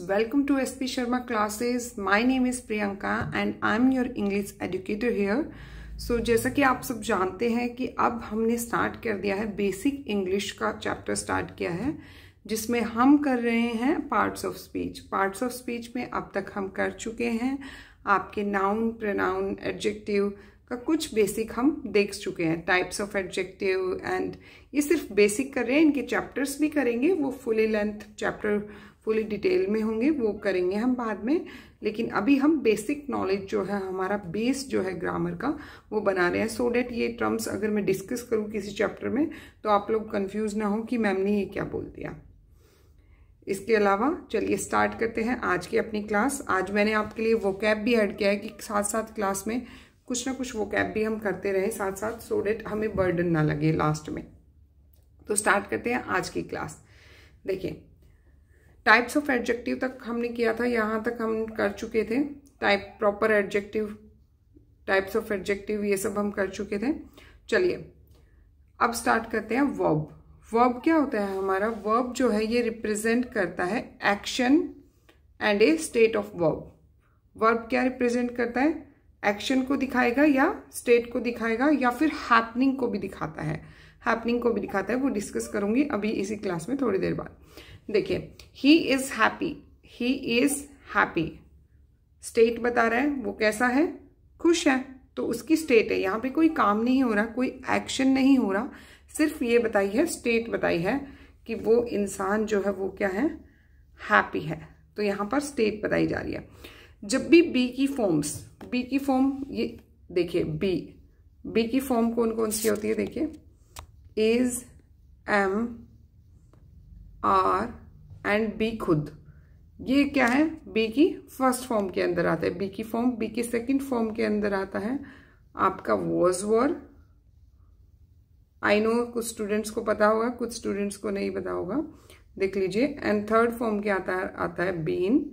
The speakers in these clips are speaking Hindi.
welcome to S P Sharma sharma my name is Priyanka and I am your English educator here so जैसा कि आप सब जानते हैं कि अब हमने स्टार्ट कर दिया है बेसिक इंग्लिश का चैप्टर स्टार्ट किया है जिसमें हम कर रहे हैं parts of speech parts of speech में अब तक हम कर चुके हैं आपके नाउन प्रनाउन एडजेक्टिव का कुछ बेसिक हम देख चुके हैं टाइप्स ऑफ एडजेक्टिव एंड ये सिर्फ बेसिक कर रहे हैं इनके चैप्टर्स भी करेंगे वो fully length chapter fully detail में होंगे वो करेंगे हम बाद में लेकिन अभी हम बेसिक नॉलेज जो है हमारा बेस जो है ग्रामर का वो बना रहे हैं सो so डैट ये टर्म्स अगर मैं डिस्कस करूँ किसी चैप्टर में तो आप लोग कन्फ्यूज ना हो कि मैम ने ये क्या बोल दिया इसके अलावा चलिए स्टार्ट करते हैं आज की अपनी क्लास आज मैंने आपके लिए वो कैब भी ऐड किया है कि साथ साथ क्लास में कुछ ना कुछ वो कैब भी हम करते रहें साथ साथ सो so डेट हमें बर्डन ना लगे लास्ट में तो स्टार्ट करते हैं आज की क्लास देखिए टाइप्स ऑफ एडजेक्टिव तक हमने किया था यहाँ तक हम कर चुके थे type proper adjective types of adjective ये सब हम कर चुके थे चलिए अब स्टार्ट करते हैं वर्ब वर्ब क्या होता है हमारा वर्ब जो है ये रिप्रेजेंट करता है action and a state of verb verb क्या रिप्रेजेंट करता है एक्शन को दिखाएगा या स्टेट को दिखाएगा या फिर हैपनिंग को भी दिखाता है हैपनिंग को भी दिखाता है वो डिस्कस करूंगी अभी इसी क्लास में थोड़ी देर बाद देखिए he is happy he is happy state बता रहा है वो कैसा है खुश है तो उसकी स्टेट है यहाँ पे कोई काम नहीं हो रहा कोई एक्शन नहीं हो रहा सिर्फ ये बताई है स्टेट बताई है कि वो इंसान जो है वो क्या है हैप्पी है तो यहाँ पर स्टेट बताई जा रही है जब भी बी की फॉर्म्स बी की फॉर्म ये देखिए बी बी की फॉर्म कौन कौन सी होती है देखिए is am are and be खुद ये क्या है बी की फर्स्ट फॉर्म के अंदर आता है बी की फॉर्म बी की सेकंड फॉर्म के अंदर आता है आपका वॉज वर आई नो कुछ स्टूडेंट्स को पता होगा कुछ स्टूडेंट्स को नहीं पता होगा देख लीजिए एंड थर्ड फॉर्म के आता है आता है बीन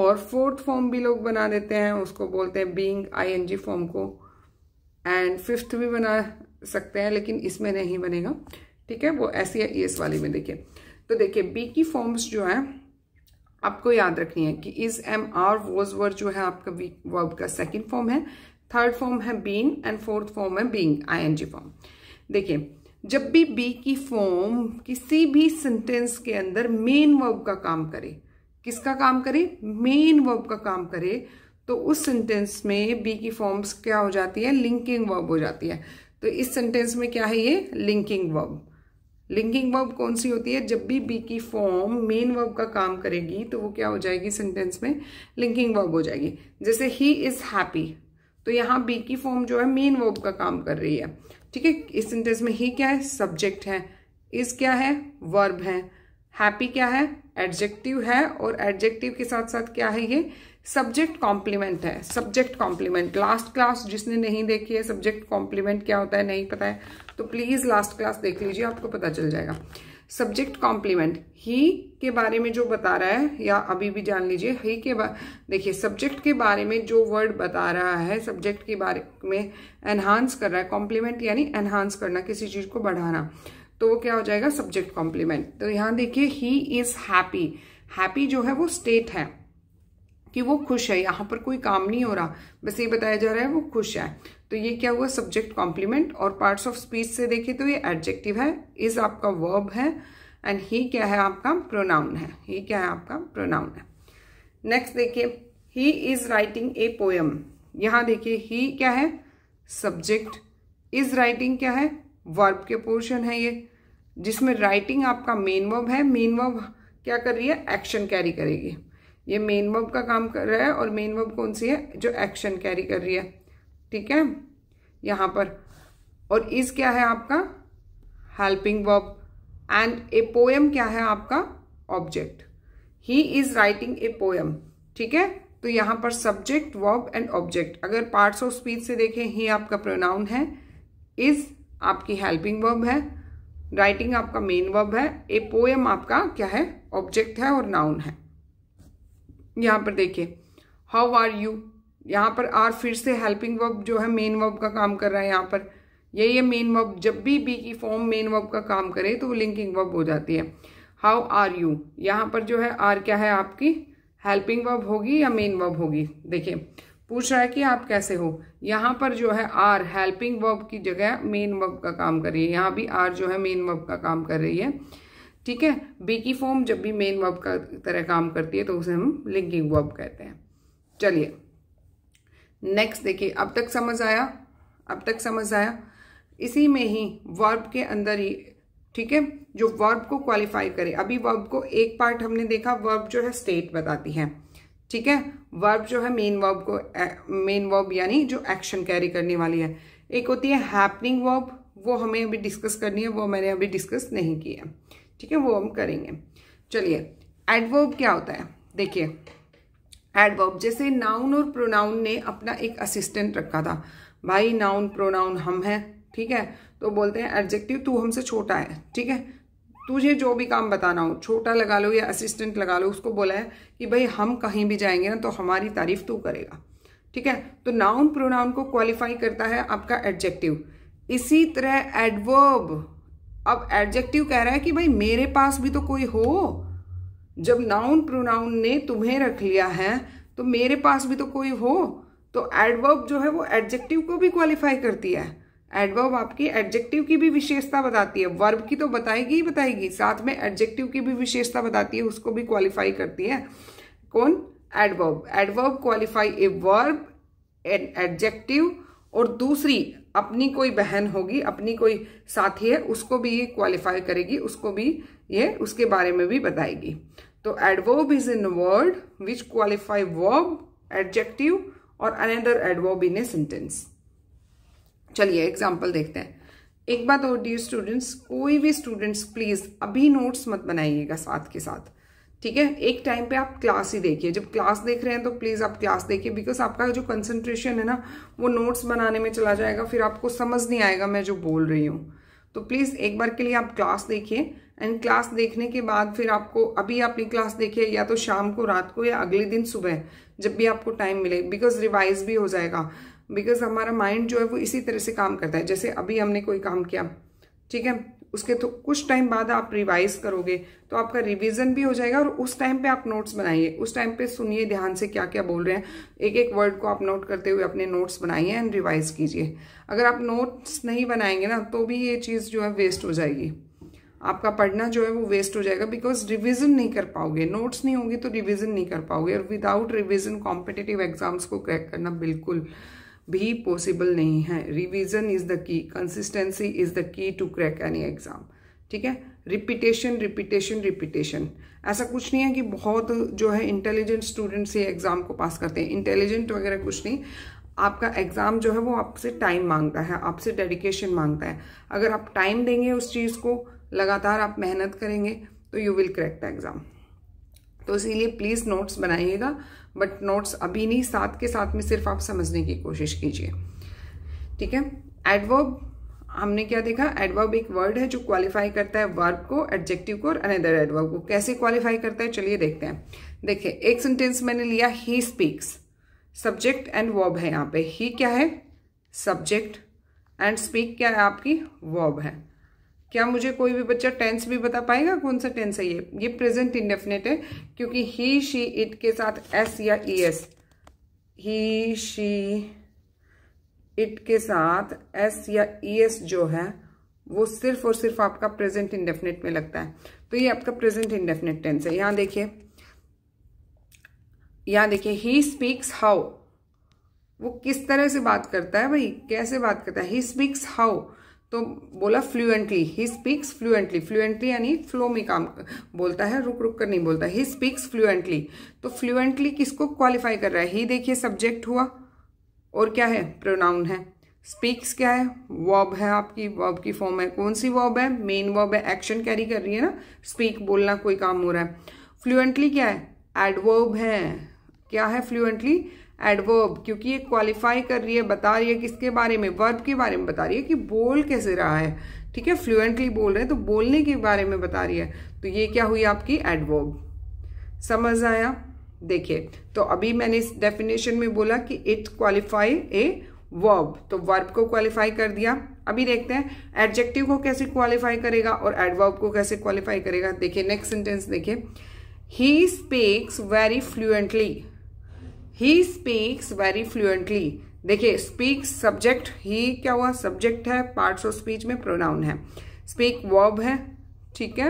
और फोर्थ फॉर्म भी लोग बना देते हैं उसको बोलते हैं बींग जी फॉर्म को एंड फिफ्थ भी बना सकते हैं लेकिन इसमें नहीं बनेगा ठीक है वो ऐसी है एस वाली में देखिए तो देखिए बी की फॉर्म्स जो है आपको याद रखनी है कि is am are was were जो है आपका वर्ब का सेकेंड फॉर्म है थर्ड फॉर्म है बीन एंड फोर्थ फॉर्म है being I N G form देखिए जब भी बी की फॉर्म किसी भी सेंटेंस के अंदर मेन वर्ब का काम करे किसका काम करे मेन वर्ब का काम करे तो उस सेंटेंस में बी की फॉर्म्स क्या हो जाती है लिंकिंग वर्ब हो जाती है तो इस सेंटेंस में क्या है ये लिंकिंग वर्ब लिंकिंग वर्ब कौन सी होती है जब भी बी की फॉर्म मेन वर्ब का काम करेगी तो वो क्या हो जाएगी सेंटेंस में लिंकिंग वर्ब हो जाएगी जैसे ही इज हैप्पी तो यहाँ बी की फॉर्म जो है मेन वर्ब का काम कर रही है ठीक है इस सेंटेंस में ही क्या है सब्जेक्ट है इज क्या है वर्ब है हैप्पी क्या है एडजेक्टिव है और एडजेक्टिव के साथ साथ क्या है ये सब्जेक्ट कॉम्प्लीमेंट है सब्जेक्ट कॉम्प्लीमेंट लास्ट क्लास जिसने नहीं देखी है सब्जेक्ट कॉम्प्लीमेंट क्या होता है नहीं पता है तो प्लीज़ लास्ट क्लास देख लीजिए आपको पता चल जाएगा सब्जेक्ट कॉम्प्लीमेंट ही के बारे में जो बता रहा है या अभी भी जान लीजिए ही के देखिए सब्जेक्ट के बारे में जो वर्ड बता रहा है सब्जेक्ट के बारे में एनहांस कर रहा है कॉम्प्लीमेंट यानी एनहांस करना किसी चीज़ को बढ़ाना तो वो क्या हो जाएगा सब्जेक्ट कॉम्प्लीमेंट तो यहाँ देखिए ही इज़ हैप्पी हैप्पी जो है वो स्टेट है कि वो खुश है यहाँ पर कोई काम नहीं हो रहा बस ये बताया जा रहा है वो खुश है तो ये क्या हुआ सब्जेक्ट कॉम्प्लीमेंट और पार्ट्स ऑफ स्पीच से देखें तो ये एडजेक्टिव है इज आपका वर्ब है एंड ही क्या है आपका प्रोनाउन है ही क्या है आपका प्रोनाउन है नेक्स्ट देखिए he is writing a poem यहां देखिए ही क्या है सब्जेक्ट इज राइटिंग क्या है वर्ब के पोर्शन है ये जिसमें राइटिंग आपका मेन वर्ब है मेन वर्ब क्या कर रही है एक्शन कैरी करेगी ये मेन वर्ब का काम कर रहा है और मेन वर्ब कौन सी है जो एक्शन कैरी कर रही है ठीक है यहाँ पर और इस क्या है आपका helping verb and a poem क्या है आपका object he is writing a poem ठीक है तो यहाँ पर सब्जेक्ट वर्ब एंड ऑब्जेक्ट अगर पार्ट्स ऑफ स्पीच से देखें ही आपका प्रोनाउन है इज आपकी हेल्पिंग वर्ब है राइटिंग आपका मेन वर्ब है ए पोएम आपका क्या है ऑब्जेक्ट है और नाउन है यहाँ पर देखिए हाउ आर यू यहाँ पर आर फिर से हेल्पिंग वर्ब जो है मेन वर्ब का काम कर रहा है यहाँ पर यही है मेन वर्ब जब भी बी की फॉर्म मेन वर्ब का काम करे तो वो लिंकिंग वर्ब हो जाती है हाउ आर यू यहाँ पर जो है आर क्या है आपकी हेल्पिंग वर्ब होगी या मेन वर्ब होगी देखिए पूछ रहा है कि आप कैसे हो यहाँ पर जो है आर हेल्पिंग वर्ब की जगह मेन वर्ब का काम कर रही है यहाँ भी आर जो है मेन वर्ब का काम कर रही है ठीक है बी की फॉर्म जब भी मेन वर्ब का तरह काम करती है तो उसे हम लिंकिंग वर्ब कहते हैं चलिए नेक्स्ट देखिए अब तक समझ आया अब तक समझ आया इसी में ही वर्ब के अंदर ही ठीक है जो वर्ब को क्वालिफाई करे अभी वर्ब को एक पार्ट हमने देखा वर्ब जो है स्टेट बताती है ठीक है वर्ब जो है मेन वर्ब को मेन वर्ब यानी जो एक्शन कैरी करने वाली है एक होती है हैपनिंग वर्ब वो हमें अभी डिस्कस करनी है वो मैंने अभी डिस्कस नहीं किया ठीक है वो हम करेंगे चलिए एडवर्ब क्या होता है देखिए एडवर्ब जैसे नाउन और प्रोनाउन ने अपना एक असिस्टेंट रखा था भाई नाउन प्रोनाउन हम है ठीक है तो बोलते हैं एडजेक्टिव तू हमसे छोटा है ठीक है तुझे जो भी काम बताना हो छोटा लगा लो या असिस्टेंट लगा लो उसको बोला है कि भाई हम कहीं भी जाएंगे ना तो हमारी तारीफ तू करेगा ठीक है तो नाउन प्रोनाउन को क्वालिफाई करता है आपका एडजेक्टिव इसी तरह एडवर्ब अब एडजेक्टिव कह रहा है कि भाई मेरे पास भी तो कोई हो जब नाउन प्रोनाउन ने तुम्हें रख लिया है तो मेरे पास भी तो कोई हो तो एडवर्ब जो है वो एडजेक्टिव को भी क्वालिफाई करती है एडवर्ब आपकी एडजेक्टिव की भी विशेषता बताती है वर्ब की तो बताएगी ही बताएगी साथ में एडजेक्टिव की भी विशेषता बताती है उसको भी क्वालिफाई करती है कौन adverb adverb qualify a verb an adjective और दूसरी अपनी कोई बहन होगी अपनी कोई साथी है उसको भी ये क्वालिफाई करेगी उसको भी ये उसके बारे में भी बताएगी तो adverb is an word which qualify verb adjective और another adverb in a sentence चलिए एग्जाम्पल देखते हैं एक बात और डी स्टूडेंट्स कोई भी स्टूडेंट्स प्लीज़ अभी नोट्स मत बनाइएगा साथ के साथ ठीक है एक टाइम पे आप क्लास ही देखिए जब क्लास देख रहे हैं तो प्लीज़ आप क्लास देखिए बिकॉज आपका जो कंसंट्रेशन है ना वो नोट्स बनाने में चला जाएगा फिर आपको समझ नहीं आएगा मैं जो बोल रही हूँ तो प्लीज़ एक बार के लिए आप क्लास देखिए एंड क्लास देखने के बाद फिर आपको अभी अपनी क्लास देखिए या तो शाम को रात को या अगले दिन सुबह जब भी आपको टाइम मिले बिकॉज रिवाइज भी हो जाएगा बिकॉज हमारा माइंड जो है वो इसी तरह से काम करता है जैसे अभी हमने कोई काम किया ठीक है उसके तो कुछ टाइम बाद आप रिवाइज करोगे तो आपका रिवीजन भी हो जाएगा और उस टाइम पे आप नोट्स बनाइए उस टाइम पे सुनिए ध्यान से क्या क्या बोल रहे हैं एक एक वर्ड को आप नोट करते हुए अपने नोट्स बनाइए एंड रिवाइज कीजिए अगर आप नोट्स नहीं बनाएंगे ना तो भी ये चीज़ जो है वेस्ट हो जाएगी आपका पढ़ना जो है वो वेस्ट हो जाएगा बिकॉज रिविजन नहीं कर पाओगे नोट्स नहीं होंगे तो रिविजन नहीं कर पाओगे और विदाउट रिविजन कॉम्पिटेटिव एग्जाम्स को क्रैक करना बिल्कुल भी पॉसिबल नहीं है revision is the key consistency is the key to crack any exam ठीक है रिपीटेशन रिपीटेशन रिपीटेशन ऐसा कुछ नहीं है कि बहुत जो है इंटेलिजेंट स्टूडेंट्स ही एग्जाम को पास करते हैं इंटेलिजेंट वगैरह कुछ नहीं आपका एग्ज़ाम जो है वो आपसे टाइम मांगता है आपसे डेडिकेशन मांगता है अगर आप टाइम देंगे उस चीज़ को लगातार आप मेहनत करेंगे तो you will crack the exam तो इसीलिए प्लीज़ नोट्स बनाइएगा बट नोट्स अभी नहीं साथ के साथ में सिर्फ आप समझने की कोशिश कीजिए ठीक है एडवर्ब हमने क्या देखा एडवर्ब एक वर्ड है जो क्वालिफाई करता है वर्ब को एडजेक्टिव को और अनदर एडवर्ब को कैसे क्वालिफाई करता है चलिए देखते हैं देखिए एक सेंटेंस मैंने लिया he speaks subject and verb है यहाँ पे ही क्या है सब्जेक्ट एंड स्पीक क्या है आपकी वर्ब है क्या मुझे कोई भी बच्चा टेंस भी बता पाएगा कौन सा टेंस है ये ये प्रेजेंट इंडेफिनेट है क्योंकि ही शी इट के साथ एस या E S he she it के साथ एस या ई एस जो है वो सिर्फ और सिर्फ आपका प्रेजेंट इंडेफिनेट में लगता है तो ये आपका प्रेजेंट इंडेफिनेट टेंस है यहां देखिए यहां देखिए ही स्पीक्स हाउ वो किस तरह से बात करता है भाई कैसे बात करता है ही स्पीक्स हाउ तो बोला fluently he speaks fluently fluently यानी फ्लो में काम बोलता है रुक रुक कर नहीं बोलता ही स्पीक्स फ्लुएंटली तो फ्लुएंटली किसको क्वालिफाई कर रहा है ही देखिए सब्जेक्ट हुआ और क्या है प्रोनाउन है स्पीक्स क्या है वॉब है आपकी वॉब की फॉर्म है कौन सी वॉब है मेन वॉब है एक्शन कैरी कर रही है ना स्पीक बोलना कोई काम हो रहा है फ्लुएंटली क्या है एडवर्ब है क्या है फ्लुएंटली एडवर्ब क्योंकि ये क्वालिफाई कर रही है बता रही है किसके बारे में वर्ब के बारे में बता रही है कि बोल कैसे रहा है ठीक है फ्लुएंटली बोल रहे हैं तो बोलने के बारे में बता रही है तो ये क्या हुई आपकी एडवर्ब समझ आया देखिए तो अभी मैंने इस डेफिनेशन में बोला कि इट क्वालिफाई ए वर्ब तो वर्ब को क्वालिफाई कर दिया अभी देखते हैं एडजेक्टिव को कैसे क्वालिफाई करेगा और एडवर्ब को कैसे क्वालिफाई करेगा देखिए नेक्स्ट सेंटेंस देखिए he speaks very fluently he speaks very fluently देखिए स्पीक सब्जेक्ट ही क्या हुआ सब्जेक्ट है पार्ट्स ऑफ स्पीच में प्रोनाउन है स्पीक वर्ब है ठीक है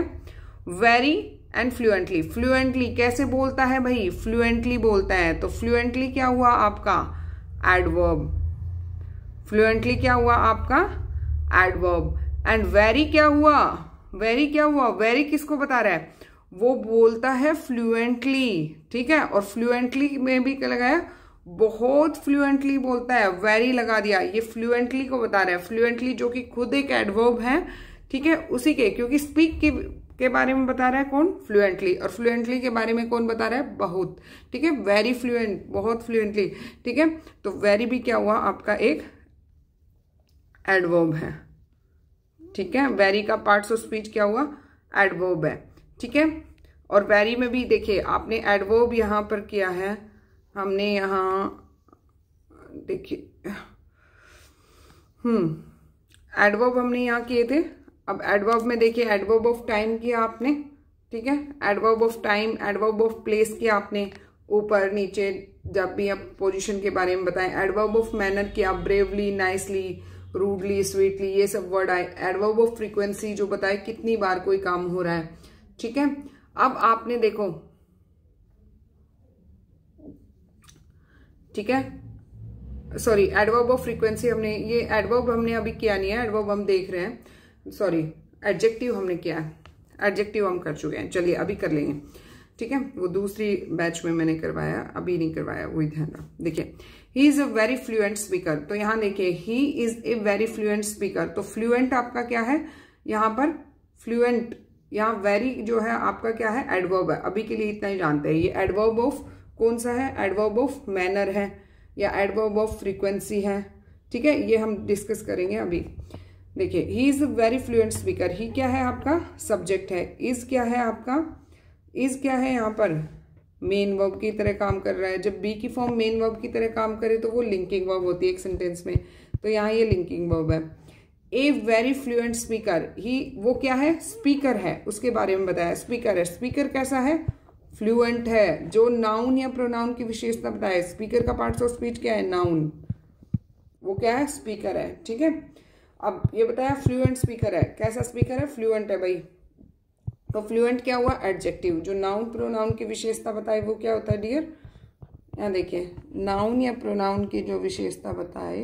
वेरी एंड फ्लुएंटली फ्लुएंटली कैसे बोलता है भाई फ्लुएंटली बोलता है तो फ्लुएंटली क्या हुआ आपका एडवर्ब फ्लुएंटली क्या हुआ आपका एडवर्ब एंड वेरी क्या हुआ वेरी क्या हुआ वेरी किसको बता रहा है वो बोलता है फ्लुएंटली ठीक है और फ्लुएंटली में भी क्या लगाया बहुत फ्लुएंटली बोलता है वेरी लगा दिया ये फ्लुएंटली को बता रहा है फ्लुएंटली जो कि खुद एक एडवर्ब है ठीक है उसी के क्योंकि स्पीक के के बारे में बता रहा है कौन फ्लुएंटली और फ्लुएंटली के बारे में कौन बता रहा है बहुत ठीक है वेरी फ्लुएंट बहुत फ्लुएंटली ठीक है तो वेरी भी क्या हुआ आपका एक एडवर्ब है ठीक है वेरी का पार्ट्स ऑफ स्पीच क्या हुआ एडवर्ब है ठीक है और वेरी में भी देखिए आपने एडवर्ब यहाँ पर किया है हमने यहाँ देखिए हम्म एडवर्ब हमने यहाँ किए थे अब एडवर्ब में देखिए एडवर्ब ऑफ टाइम किया आपने ठीक है adverb of time adverb of place किया आपने ऊपर नीचे जब भी आप पोजीशन के बारे में बताएं एडवर्ब ऑफ मैनर किया ब्रेवली नाइसली रूडली स्वीटली ये सब वर्ड आए एडवर्ब ऑफ फ्रीक्वेंसी जो बताए कितनी बार कोई काम हो रहा है ठीक है अब आपने देखो ठीक है सॉरी एडवर्ब ऑफ फ्रीक्वेंसी हमने ये एडवर्ब हमने अभी किया नहीं है एडवर्ब हम देख रहे हैं सॉरी एडजेक्टिव हमने किया है एडजेक्टिव हम कर चुके हैं चलिए अभी कर लेंगे ठीक है वो दूसरी बैच में मैंने करवाया अभी नहीं करवाया वही ध्यान रहा देखिए he is a very fluent speaker तो यहां देखिए he is a very fluent speaker तो फ्लुएंट आपका क्या है यहां पर फ्लुएंट यहाँ वेरी जो है आपका क्या है एडवर्ब है अभी के लिए इतना ही जानते हैं ये एडवर्ब ऑफ कौन सा है एडवर्ब ऑफ मैनर है या एडवर्ब ऑफ फ्रीक्वेंसी है ठीक है ये हम डिस्कस करेंगे अभी देखिए he is a very fluent speaker he क्या है आपका सब्जेक्ट है इज़ क्या है आपका इज़ क्या है यहाँ पर मेन वर्ब की तरह काम कर रहा है जब बी की फॉर्म मेन वर्ब की तरह काम करे तो वो लिंकिंग वर्ब होती है एक सेंटेंस में तो यहाँ ये लिंकिंग वर्ब है a very fluent speaker he वो क्या है स्पीकर है उसके बारे में बताया स्पीकर है स्पीकर कैसा है फ्लुएंट है जो नाउन या प्रोनाउन की विशेषता बताया स्पीकर का पार्ट्स ऑफ स्पीच क्या है नाउन वो क्या है स्पीकर है ठीक है अब ये बताया फ्लुएंट स्पीकर है कैसा स्पीकर है फ्लुएंट है भाई तो फ्लुएंट क्या हुआ एडजेक्टिव जो नाउन प्रोनाउन की विशेषता बताए वो क्या होता है डियर यहाँ देखिए नाउन या प्रोनाउन की जो विशेषता बताए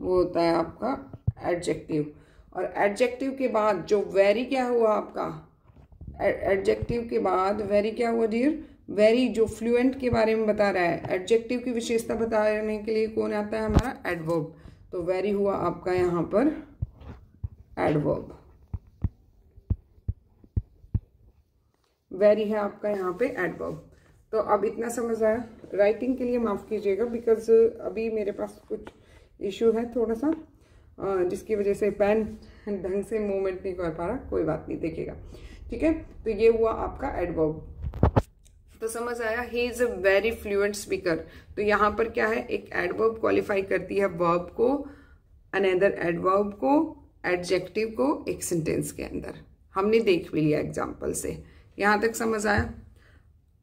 वो होता है आपका एडजेक्टिव और एडजेक्टिव के बाद जो वेरी क्या हुआ आपका एडजेक्टिव के बाद वेरी क्या हुआ डियर वेरी जो फ्लुएंट के बारे में बता रहा है एडजेक्टिव की विशेषता बताने के लिए कौन आता है हमारा एडवर्ब तो वेरी हुआ आपका यहाँ पर एडवर्ब वेरी है आपका यहाँ पे एडवर्ब तो अब इतना समझ आया राइटिंग के लिए माफ़ कीजिएगा बिकॉज अभी मेरे पास कुछ इश्यू है थोड़ा सा जिसकी वजह से पैन ढंग से मूवमेंट नहीं कर पा रहा कोई बात नहीं देखेगा ठीक है तो ये हुआ आपका एडवर्ब तो समझ आया he is a very fluent speaker तो यहां पर क्या है एक एडवर्ब क्वालिफाई करती है वर्ब को अनदर एडवर्ब को एडजेक्टिव को एक सेंटेंस के अंदर हमने देख भी लिया एग्जाम्पल से यहां तक समझ आया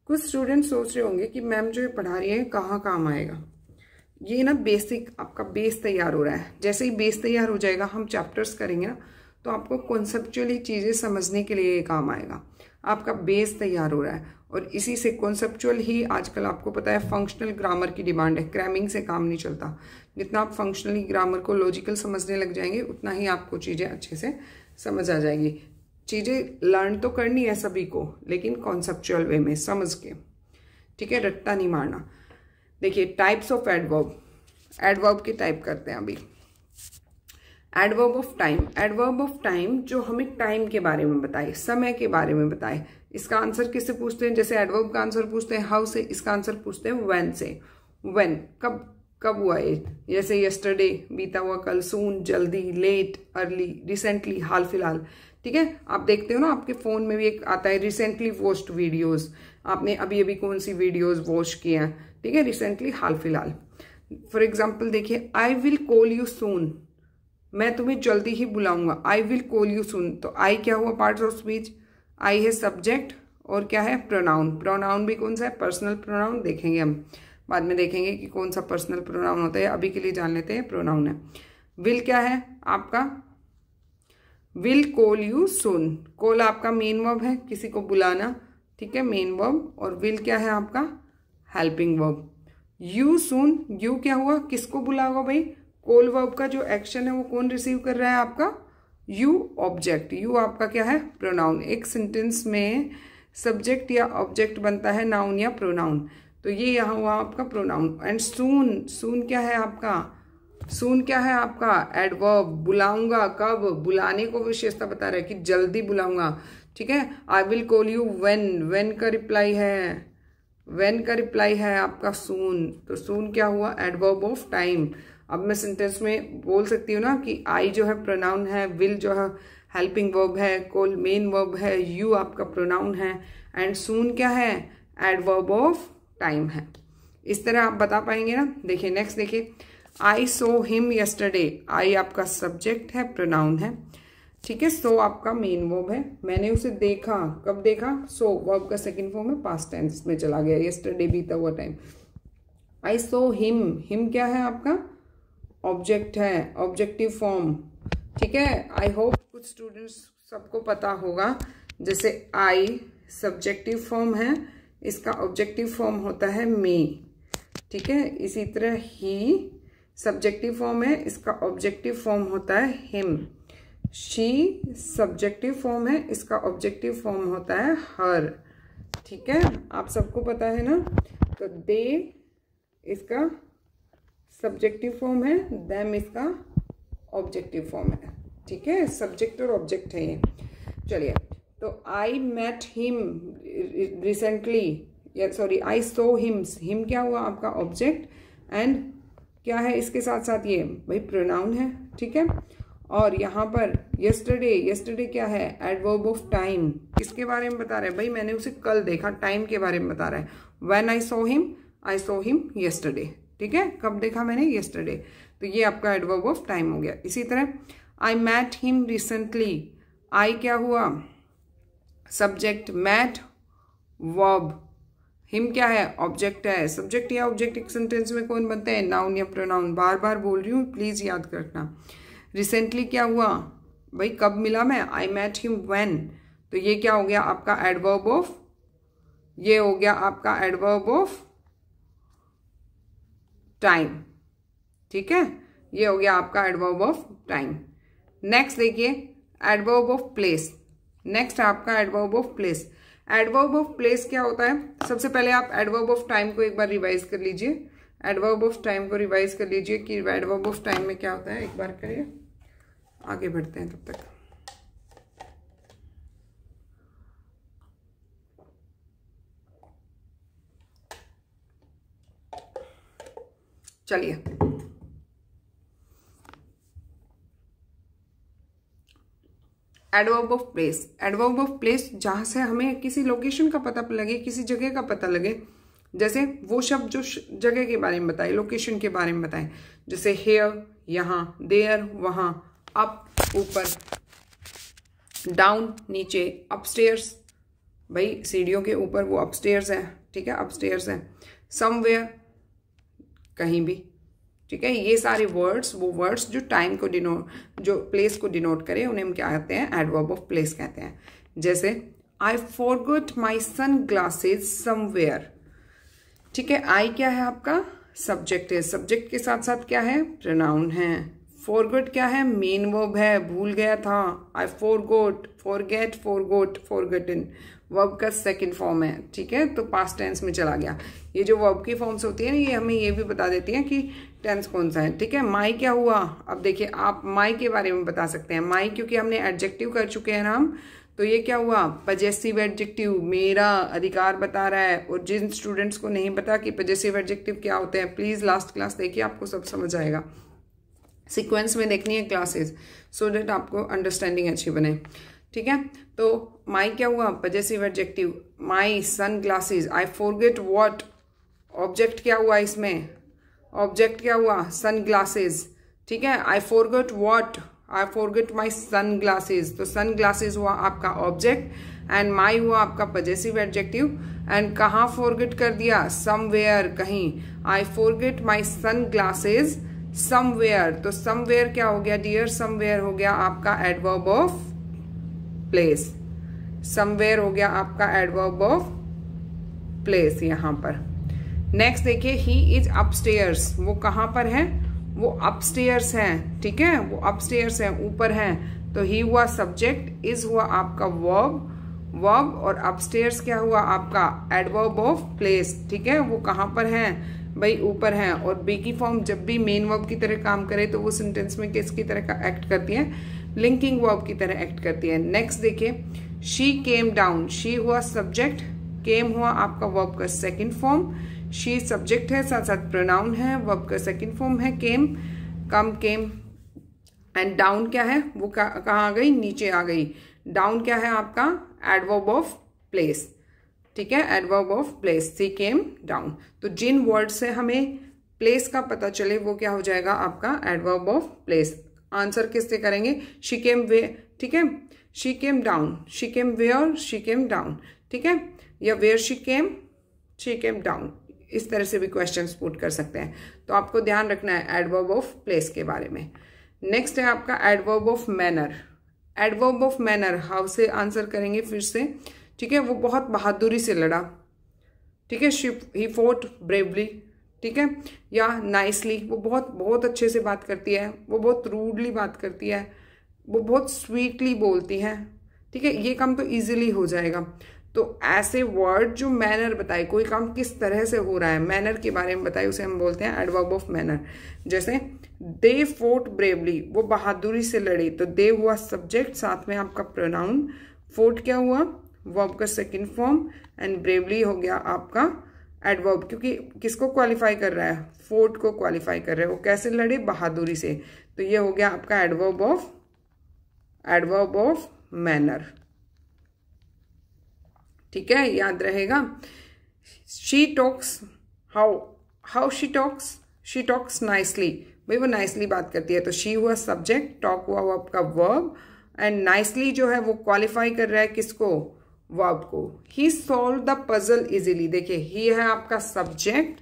कुछ स्टूडेंट सोच रहे होंगे कि मैम जो ये पढ़ा रही है कहाँ काम आएगा ये ना बेसिक आपका बेस तैयार हो रहा है जैसे ही बेस तैयार हो जाएगा हम चैप्टर्स करेंगे ना तो आपको कॉन्सेप्चुअली चीज़ें समझने के लिए ये काम आएगा आपका बेस तैयार हो रहा है और इसी से कॉन्सेप्चुअल ही आजकल आपको पता है फंक्शनल ग्रामर की डिमांड है क्रैमिंग से काम नहीं चलता जितना आप फंक्शनली ग्रामर को लॉजिकल समझने लग जाएंगे उतना ही आपको चीज़ें अच्छे से समझ आ जाएगी चीज़ें लर्न तो करनी है सभी को लेकिन कॉन्सेप्चुअल वे में समझ के ठीक है रट्टा नहीं मारना देखिए टाइप्स ऑफ एडवर्ब एडवर्ब की टाइप करते हैं अभी adverb of time adverb of time जो हमें टाइम के बारे में बताए समय के बारे में बताए इसका आंसर किससे पूछते हैं जैसे एडवर्ब का आंसर पूछते हैं हाउ से इसका आंसर पूछते हैं वेन से वेन कब कब हुआ ये जैसे यस्टरडे बीता हुआ कल सून जल्दी लेट अर्ली रिसेंटली हाल फिलहाल ठीक है आप देखते हो ना आपके फ़ोन में भी एक आता है रिसेंटली वॉस्ट वीडियोस आपने अभी अभी कौन सी वीडियोस वॉश किए हैं ठीक है रिसेंटली हाल फिलहाल फॉर एग्जाम्पल देखिए I will call you soon मैं तुम्हें जल्दी ही बुलाऊंगा I will call you soon तो आई क्या हुआ पार्ट ऑफ स्पीच आई है सब्जेक्ट और क्या है प्रोनाउन प्रोनाउन भी कौन सा है पर्सनल प्रोनाउन देखेंगे हम बाद में देखेंगे कि कौन सा पर्सनल प्रोनाउन होता है अभी के लिए जान लेते हैं प्रोनाउन है विल क्या है आपका will call you soon call आपका मेन वर्ब है किसी को बुलाना ठीक है मेन वर्ब और विल क्या है आपका helping verb you soon you क्या हुआ किसको बुलाओगे भाई कॉल वर्ब का जो एक्शन है वो कौन रिसीव कर रहा है आपका यू ऑब्जेक्ट यू आपका क्या है प्रोनाउन एक सेंटेंस में सब्जेक्ट या ऑब्जेक्ट बनता है नाउन या प्रोनाउन तो ये यहाँ हुआ आपका प्रोनाउन एंड सून सून क्या है आपका सून क्या है आपका एडवर्ब बुलाऊंगा कब बुलाने को विशेषता बता रहा है कि जल्दी बुलाऊंगा ठीक है I will call you when when का रिप्लाई है वेन का रिप्लाई है आपका सून तो सून क्या हुआ एडवर्ब ऑफ टाइम अब मैं सेंटेंस में बोल सकती हूँ ना कि आई जो है प्रोनाउन है विल जो है हेल्पिंग वर्ब है कॉल मेन वर्ब है यू आपका प्रोनाउन है एंड सून क्या है एडवर्ब ऑफ टाइम है इस तरह आप बता पाएंगे ना देखिए नेक्स्ट देखिए आई सो हिम यस्टरडे आई आपका सब्जेक्ट है प्रोनाउन है ठीक है सो आपका मेन वर्ब है मैंने उसे देखा कब देखा सो so, वर्ब का सेकंड फॉर्म है पास्ट टेंस में चला गया यस्टरडे बीता हुआ time I saw him him क्या है आपका ऑब्जेक्ट है ऑब्जेक्टिव फॉर्म ठीक है आई होप कुछ स्टूडेंट्स सबको पता होगा जैसे आई सब्जेक्टिव फॉर्म है इसका ऑब्जेक्टिव फॉर्म होता है मे ठीक है इसी तरह ही सब्जेक्टिव फॉर्म है इसका ऑब्जेक्टिव फॉर्म होता है हिम शी सब्जेक्टिव फॉर्म है इसका ऑब्जेक्टिव फॉर्म होता है हर ठीक है आप सबको पता है ना तो दे इसका सब्जेक्टिव फॉर्म है दैम इसका ऑब्जेक्टिव फॉर्म है ठीक है सब्जेक्ट और ऑब्जेक्ट है ये चलिए तो I met him recently sorry I saw him him क्या हुआ आपका ऑब्जेक्ट एंड क्या है इसके साथ साथ ये भाई प्रोनाउन है ठीक है और यहाँ पर यस्टरडे यस्टरडे क्या है एडवर्ब ऑफ टाइम किसके बारे में बता रहा है भाई मैंने उसे कल देखा टाइम के बारे में बता रहा है when I saw him I saw him yesterday ठीक है कब देखा मैंने यस्टरडे तो ये आपका एडवर्ब ऑफ टाइम हो गया इसी तरह I met him recently I क्या हुआ सब्जेक्ट मैट वर्ब हिम क्या है ऑब्जेक्ट है सब्जेक्ट या ऑब्जेक्ट एक सेंटेंस में कौन बनते हैं नाउन या प्रोनाउन बार बार बोल रही हूँ प्लीज़ याद रखना रिसेंटली क्या हुआ भाई कब मिला मैं आई मैट हिम वेन तो ये क्या हो गया आपका एडवर्ब ऑफ ये हो गया आपका एडवर्ब ऑफ टाइम ठीक है ये हो गया आपका एडवर्ब ऑफ टाइम नेक्स्ट देखिए एडवर्ब ऑफ प्लेस नेक्स्ट आपका adverb of place adverb of place क्या होता है सबसे पहले आप एडवर्ब ऑफ टाइम को एक बार रिवाइज कर लीजिए एडवर्ब ऑफ टाइम को रिवाइज कर लीजिए कि एडवर्ब ऑफ टाइम में क्या होता है एक बार करिए आगे बढ़ते हैं तब तक चलिए adverb of place adverb of place जहाँ से हमें किसी लोकेशन का पता लगे किसी जगह का पता लगे जैसे वो शब्द जो जगह के बारे में बताए लोकेशन के बारे में बताए जैसे हेयर यहाँ देयर वहाँ अप ऊपर डाउन नीचे अपस्टेयर्स भाई सीढ़ियों के ऊपर वो अपस्टेयर्स है ठीक है अपस्टेयर्स है समवेयर कहीं भी ठीक है ये सारे वर्ड्स वो वर्ड्स जो टाइम को डिनोट जो प्लेस को डिनोट करें उन्हें हम क्या कहते हैं एडवर्ब ऑफ प्लेस कहते हैं जैसे आई फॉरगुट माई सन ग्लासेज समवेयर ठीक है आई क्या है आपका सब्जेक्ट है सब्जेक्ट के साथ साथ क्या है प्रनाउन है फोरगुट क्या है मेन वर्ब है भूल गया था आई फोरगोट फोर फोरगोट इन वर्ब का सेकंड फॉर्म है ठीक है तो पास्ट टेंस में चला गया ये जो वर्ब की फॉर्म्स होती है ना ये हमें ये भी बता देती है कि टेंस कौन सा है ठीक है माई क्या हुआ अब देखिए आप माई के बारे में बता सकते हैं माई क्योंकि हमने एडजेक्टिव कर चुके हैं नाम हम तो ये क्या हुआ पजेसिव एडजेक्टिव मेरा अधिकार बता रहा है और जिन स्टूडेंट्स को नहीं पता कि पजेसिव एडजेक्टिव क्या होते हैं प्लीज़ लास्ट क्लास देखिए आपको सब समझ आएगा सिक्वेंस में देखनी है क्लासेज सो डेट आपको अंडरस्टैंडिंग अच्छी बने ठीक है तो माई क्या हुआ possessive adjective my sunglasses I forget what object क्या हुआ इसमें ऑब्जेक्ट क्या हुआ सन ग्लासेज ठीक है I forget what I forget my sunglasses तो सन ग्लासेज हुआ आपका ऑब्जेक्ट एंड माई हुआ आपका पजेसिव एडजेक्टिव एंड कहाँ फॉरगेट कर दिया समवेयर कहीं I forget my sunglasses somewhere तो समवेयर क्या हो गया डियर समवेयर हो गया आपका एडवर्ब ऑफ प्लेस समवेयर हो गया आपका एडवर्ब ऑफ प्लेस यहां पर नेक्स्ट देखिए ही इज अपस्टेयर्स वो कहाँ पर है वो अपस्टेयर्स है ठीक है वो अपस्टेयर्स है ऊपर है तो ही हुआ सब्जेक्ट इज हुआ आपका वर्ब वर्ब और अपस्टेयर्स क्या हुआ आपका एडवर्ब ऑफ प्लेस ठीक है वो कहाँ पर है भाई ऊपर है और बी की फॉर्म जब भी मेन वर्ब की तरह काम करे तो वो सेंटेंस में किसकी तरह का एक्ट करती है लिंकिंग वर्ब की तरह एक्ट करती है नेक्स्ट देखिए शी केम डाउन शी हुआ सब्जेक्ट केम हुआ आपका वर्ब का सेकंड फॉर्म शी सब्जेक्ट है साथ साथ प्रोनाउन है वर्ब का सेकंड फॉर्म है केम कम केम एंड डाउन क्या है वो कहाँ आ गई नीचे आ गई डाउन क्या है आपका एडवर्ब ऑफ प्लेस ठीक है adverb of place she came down तो जिन वर्ड से हमें प्लेस का पता चले वो क्या हो जाएगा आपका एडवर्ब ऑफ प्लेस आंसर किससे करेंगे शी केम वे ठीक है she came down she came where she came down ठीक है या where she came she came down इस तरह से भी क्वेश्चन पुट कर सकते हैं तो आपको ध्यान रखना है एडवर्ब ऑफ प्लेस के बारे में नेक्स्ट है आपका adverb of manner adverb of manner how से आंसर करेंगे फिर से ठीक है वो बहुत बहादुरी से लड़ा ठीक है शिप ही फोर्ट ब्रेवली ठीक है या नाइसली वो बहुत बहुत अच्छे से बात करती है वो बहुत रूडली बात करती है वो बहुत स्वीटली बोलती है ठीक है ये काम तो ईजिली हो जाएगा तो ऐसे वर्ड जो मैनर बताए कोई काम किस तरह से हो रहा है मैनर के बारे में बताए उसे हम बोलते हैं एडवर्ब ऑफ मैनर जैसे दे फोर्ट ब्रेवली वो बहादुरी से लड़े तो दे हुआ सब्जेक्ट साथ में आपका प्रोनाउन फोर्ट क्या हुआ वर्ब का सेकेंड फॉर्म एंड ब्रेवली हो गया आपका एडवर्ब क्योंकि किसको क्वालिफाई कर रहा है फोर्ट को क्वालिफाई कर रहा है वो कैसे लड़े बहादुरी से तो ये हो गया आपका adverb of adverb of manner ठीक है याद रहेगा she talks how how she talks she talks nicely भाई वो नाइसली बात करती है तो शी हुआ सब्जेक्ट टॉक हुआ वो आपका वर्ब एंड नाइसली जो है वो क्वालिफाई कर रहा है किसको वर्ब को he solve the puzzle easily देखिए ही है आपका सब्जेक्ट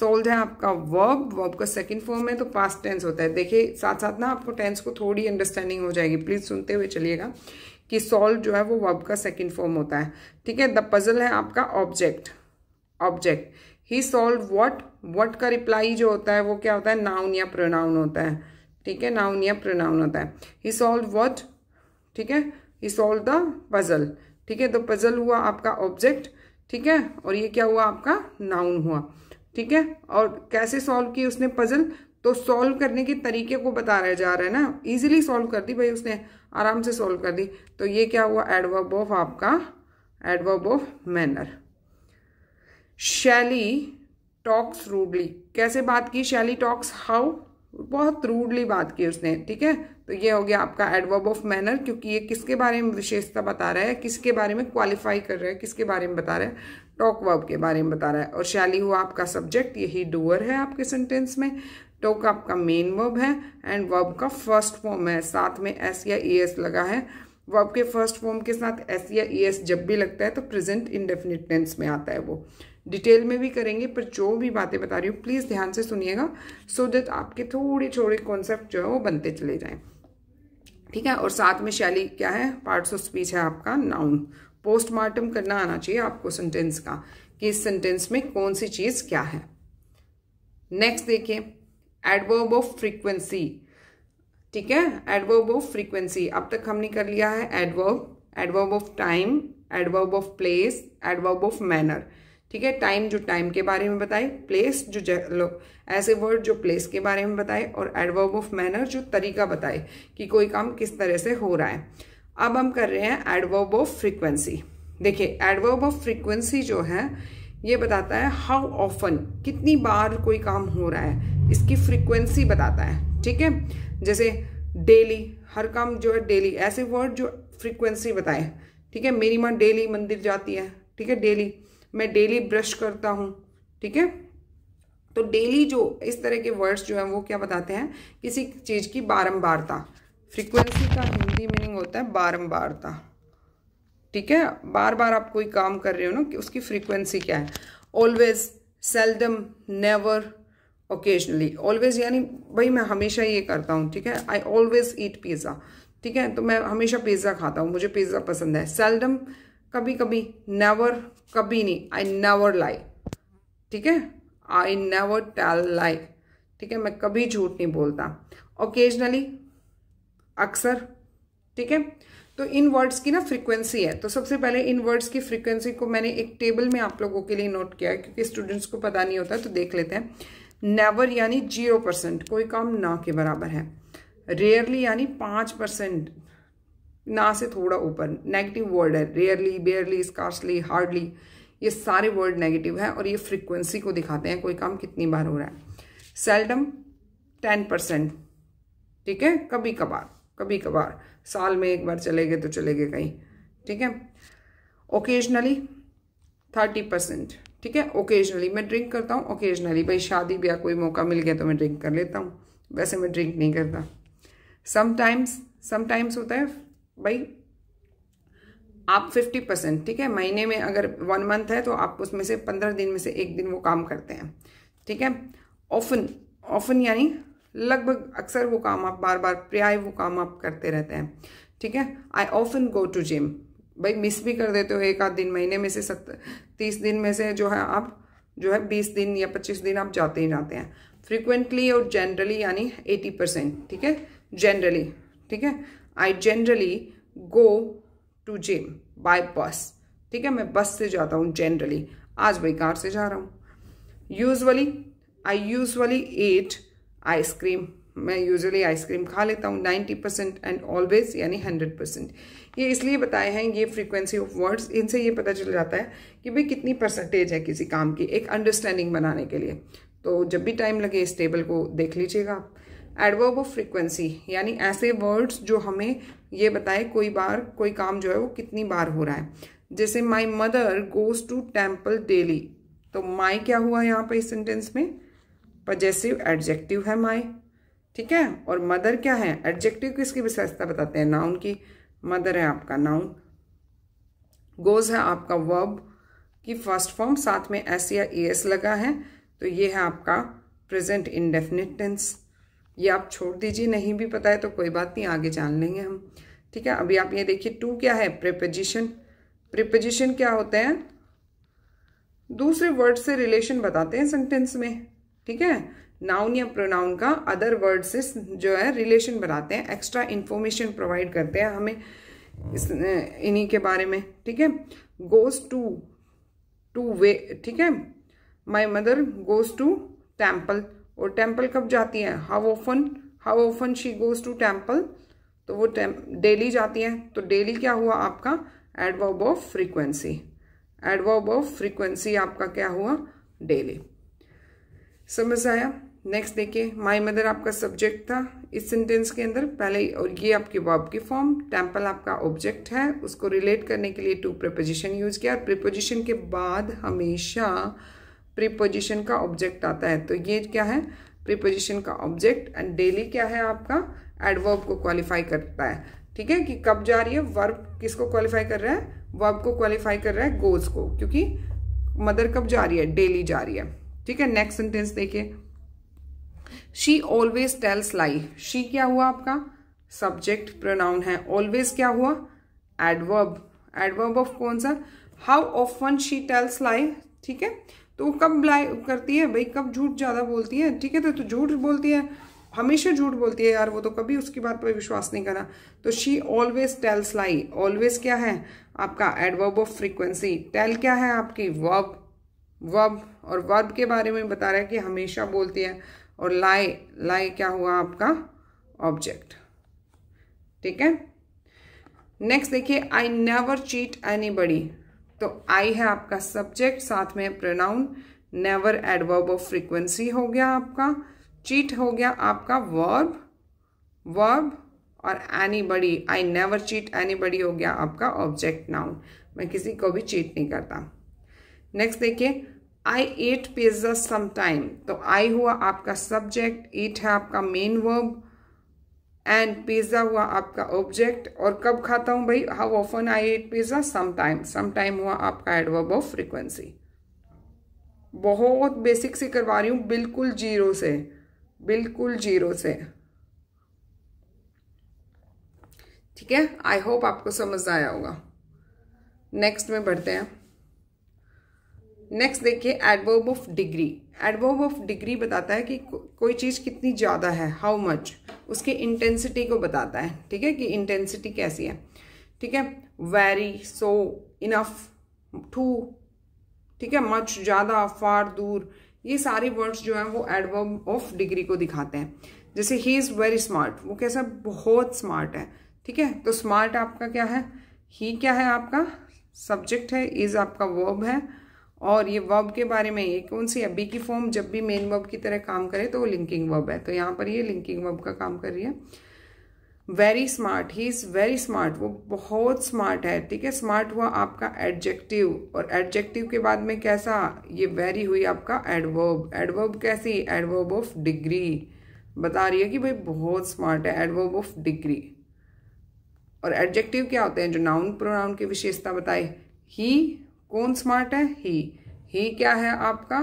सोल्व है आपका वर्ब वर्ब का सेकेंड फॉर्म है तो पास्ट टेंस होता है देखिए साथ साथ ना आपको टेंस को थोड़ी अंडरस्टैंडिंग हो जाएगी प्लीज सुनते हुए चलिएगा कि सॉल्व जो है वो वर्ब का सेकेंड फॉर्म होता है ठीक है द पजल है आपका object object he solve what what का रिप्लाई जो होता है वो क्या होता है नाउन या प्रोनाउन होता है ठीक है नाउन या प्रोनाउन होता है ही सॉल्व वट ठीक है ही सॉल्व द पजल ठीक है तो पजल हुआ आपका ऑब्जेक्ट ठीक है और ये क्या हुआ आपका नाउन हुआ ठीक है और कैसे सॉल्व की उसने पजल तो सॉल्व करने के तरीके को बता जा रहा है ना इजीली सॉल्व कर दी भाई उसने आराम से सोल्व कर दी तो ये क्या हुआ एडवर्ब ऑफ आपका adverb of manner Shelly talks rudely कैसे बात की शैली टॉक्स हाउ बहुत रूडली बात की उसने ठीक है तो ये हो गया आपका एडवर्ब ऑफ मैनर क्योंकि ये किसके बारे में विशेषता बता रहा है किसके बारे में क्वालिफाई कर रहा है किसके बारे में बता रहा है टॉक वर्ब के बारे में बता रहा है और शैली हुआ आपका सब्जेक्ट यही डूअर है आपके सेंटेंस में टोक तो आपका मेन वर्ब है एंड वर्ब का फर्स्ट फॉर्म है साथ में एस या ई e एस लगा है वर्ब के फर्स्ट फॉर्म के साथ एस या ई e एस जब भी लगता है तो प्रेजेंट इनडेफिनिट टेंस में आता है वो डिटेल में भी करेंगे पर जो भी बातें बता रही हूँ प्लीज़ ध्यान से सुनिएगा सो दैट आपके थोड़े थोड़े कॉन्सेप्ट जो है वो बनते चले जाएं ठीक है और साथ में शैली क्या है पार्ट्स ऑफ स्पीच है आपका नाउन पोस्टमार्टम करना आना चाहिए आपको सेंटेंस का कि इस सेंटेंस में कौन सी चीज़ क्या है नेक्स्ट देखिए एडवर्ब ऑफ फ्रीक्वेंसी ठीक है एडवर्ब ऑफ फ्रीक्वेंसी अब तक हमने कर लिया है adverb adverb of time adverb of place adverb of manner ठीक है टाइम जो टाइम के बारे में बताए प्लेस जो लो ऐसे वर्ड जो प्लेस के बारे में बताए और एडवर्ब ऑफ मैनर जो तरीका बताए कि कोई काम किस तरह से हो रहा है अब हम कर रहे हैं एडवर्ब ऑफ फ्रीक्वेंसी देखिए एडवर्ब ऑफ फ्रीक्वेंसी जो है ये बताता है हाउ ऑफन कितनी बार कोई काम हो रहा है इसकी फ्रीक्वेंसी बताता है ठीक है जैसे डेली हर काम जो है डेली ऐसे वर्ड जो फ्रीक्वेंसी बताए ठीक है मेरी माँ डेली मंदिर जाती है ठीक है डेली मैं डेली ब्रश करता हूँ ठीक है तो डेली जो इस तरह के वर्ड्स जो हैं वो क्या बताते हैं किसी चीज़ की बारम्बारता फ्रीक्वेंसी का हिंदी मीनिंग होता है बारम्बारता ठीक है बार बार आप कोई काम कर रहे हो ना कि उसकी फ्रीक्वेंसी क्या है always seldom never occasionally always यानी भाई मैं हमेशा ये करता हूँ ठीक है आई ऑलवेज ईट पिज़्ज़ा ठीक है तो मैं हमेशा पिज़्ज़ा खाता हूँ मुझे पिज़्ज़ा पसंद है सेल्डम कभी कभी नेवर कभी नहीं आई नेवर लाई ठीक है आई नेवर टेल लाई ठीक है मैं कभी झूठ नहीं बोलता ओकेजनली अक्सर ठीक है तो इन वर्ड्स की ना फ्रीक्वेंसी है तो सबसे पहले इन वर्ड्स की फ्रीक्वेंसी को मैंने एक टेबल में आप लोगों के लिए नोट किया है क्योंकि स्टूडेंट्स को पता नहीं होता तो देख लेते हैं नेवर यानी जीरो परसेंट कोई काम ना के बराबर है रेयरली यानी पाँच परसेंट ना से थोड़ा ऊपर नेगेटिव वर्ड है रेयरली बेयरली स्कॉसली हार्डली ये सारे वर्ड नेगेटिव है और ये फ्रीक्वेंसी को दिखाते हैं कोई काम कितनी बार हो रहा है सेल्डम टेन परसेंट ठीक है कभी कभार कभी कभार साल में एक बार चले गए तो चले गए कहीं ठीक है ओकेजनली थर्टी परसेंट ठीक है ओकेजनली मैं ड्रिंक करता हूँ ओकेजनली भाई शादी ब्याह कोई मौका मिल गया तो मैं ड्रिंक कर लेता हूँ वैसे मैं ड्रिंक नहीं करता समटाइम्स समटाइम्स होता है भाई आप फिफ्टी परसेंट ठीक है महीने में अगर वन मंथ है तो आप उसमें से पंद्रह दिन में से एक दिन वो काम करते हैं ठीक है ऑफन ऑफन यानी लगभग अक्सर वो काम आप बार बार प्राय वो काम आप करते रहते हैं ठीक है I often go to gym भाई मिस भी कर देते हो एक आध दिन महीने में से सत्तर तीस दिन में से जो है आप जो है बीस दिन या पच्चीस दिन आप जाते ही जाते हैं फ्रिक्वेंटली और जनरली यानी एटी परसेंट ठीक है जनरली ठीक है I generally go to gym by bus ठीक है मैं बस से जाता हूँ जनरली आज भाई कार से जा रहा हूँ usually I usually ate ice cream मैं यूजुअली आइसक्रीम खा लेता हूँ नाइन्टी परसेंट एंड ऑलवेज यानी हंड्रेड परसेंट ये इसलिए बताए हैं ये फ्रीक्वेंसी ऑफ वर्ड्स इनसे ये पता चल जाता है कि भाई कितनी परसेंटेज है किसी काम की एक अंडरस्टैंडिंग बनाने के लिए तो जब भी टाइम लगे इस टेबल को देख लीजिएगा आप एडवर्ब ऑफ फ्रिक्वेंसी यानी ऐसे वर्ड्स जो हमें ये बताए कोई बार कोई काम जो है वो कितनी बार हो रहा है जैसे my mother goes to temple daily तो माई क्या हुआ यहाँ पर इस सेंटेंस में पजेसिव एडजेक्टिव है माई ठीक है और मदर क्या है एडजेक्टिव किसकी विशेषता बताते हैं नाउन की मदर है आपका नाउन गोज है आपका वर्ब की फर्स्ट फॉर्म साथ में एस या ए एस लगा है तो ये है आपका प्रेजेंट इनडेफिनेट टेंस ये आप छोड़ दीजिए नहीं भी पता है तो कोई बात नहीं आगे जान लेंगे हम ठीक है अभी आप ये देखिए टू क्या है प्रिपोजिशन प्रिपोजिशन क्या होते हैं दूसरे वर्ड से रिलेशन बताते हैं सेंटेंस में ठीक है नाउन या प्रोनाउन का अदर वर्ड से जो है रिलेशन बनाते हैं एक्स्ट्रा इन्फॉर्मेशन प्रोवाइड करते हैं हमें इन्हीं के बारे में ठीक है गोज टू टू वे ठीक है my mother goes to temple और टेम्पल कब जाती है how often how often she goes to temple तो वो डेली जाती है तो डेली क्या हुआ आपका adverb of frequency adverb of frequency आपका क्या हुआ डेली समझ आया नेक्स्ट देखिए माय मदर आपका सब्जेक्ट था इस सेंटेंस के अंदर पहले और ये आपकी वर्ब की फॉर्म टेम्पल आपका ऑब्जेक्ट है उसको रिलेट करने के लिए टू प्रिपोजिशन यूज किया और प्रिपोजिशन के बाद हमेशा प्रिपोजिशन का ऑब्जेक्ट आता है तो ये क्या है प्रिपोजिशन का ऑब्जेक्ट एंड डेली क्या है आपका एडवर्ब को क्वालिफाई करता है ठीक है कि कब जा रही है वर्ब किसको क्वालिफाई कर रहा है वर्ब को क्वालिफाई कर रहा है गोज को क्योंकि मदर कब जा रही है डेली जा रही है ठीक है नेक्स्ट सेंटेंस देखिए she always tells lie she क्या हुआ आपका सब्जेक्ट प्रोनाउन है ऑलवेज क्या हुआ एडवर्ब एडवर्ब ऑफ कौन सा how often she tells lie ठीक है तो वो कब लाई करती है भाई कब झूठ ज़्यादा बोलती है ठीक है तो, तो झूठ बोलती है हमेशा झूठ बोलती है यार वो तो कभी उसकी बात पर विश्वास नहीं करा तो she always tells lie always क्या है आपका एडवर्ब ऑफ फ्रीक्वेंसी टेल क्या है आपकी वर्ब वर्ब और वर्ब के बारे में बता रहा है कि हमेशा बोलती है और लाए लाए क्या हुआ आपका ऑब्जेक्ट ठीक है नेक्स्ट देखिए I never cheat anybody तो आई है आपका सब्जेक्ट साथ में pronoun never adverb of frequency हो गया आपका चीट हो गया आपका वर्ब वर्ब और anybody I never cheat anybody हो गया आपका ऑब्जेक्ट नाउन मैं किसी को भी चीट नहीं करता नेक्स्ट देखिए I ate pizza some time तो आई हुआ आपका सब्जेक्ट ईट है आपका मेन वर्ब एंड पिज्ज़ा हुआ आपका ऑब्जेक्ट और कब खाता हूँ भाई how often I ate pizza some time some time हुआ आपका एडवर्ब ऑफ फ्रिक्वेंसी बहुत बेसिक से करवा रही हूँ बिल्कुल जीरो से बिल्कुल जीरो से ठीक है आई होप आपको समझ आया होगा नेक्स्ट में बढ़ते हैं नेक्स्ट देखिए adverb of degree adverb of degree बताता है कि को, कोई चीज़ कितनी ज़्यादा है हाउ मच उसकी इंटेंसिटी को बताता है ठीक है कि इंटेंसिटी कैसी है ठीक है वेरी सो इनफ टू ठीक है मच ज़्यादा फार दूर ये सारे वर्ड्स जो हैं वो एडवर्ब ऑफ डिग्री को दिखाते हैं जैसे ही इज़ वेरी स्मार्ट वो कैसा बहुत स्मार्ट है ठीक है तो स्मार्ट आपका क्या है ही क्या है आपका सब्जेक्ट है इज़ आपका वर्ब है और ये वर्ब के बारे में ये कौन सी अभी की फॉर्म जब भी मेन वर्ब की तरह काम करे तो वो लिंकिंग वर्ब है तो यहाँ पर ये लिंकिंग वर्ब का काम कर रही है very smart he is very smart वो बहुत स्मार्ट है ठीक है स्मार्ट हुआ आपका एडजेक्टिव और एडजेक्टिव के बाद में कैसा ये वेरी हुई आपका एडवर्ब एडवर्ब कैसी एडवर्ब ऑफ डिग्री बता रही है कि भाई बहुत स्मार्ट है एडवर्ब ऑफ डिग्री और एडजेक्टिव क्या होते हैं जो नाउन प्रोनाउन की विशेषता बताए ही कौन स्मार्ट है ही ही क्या है आपका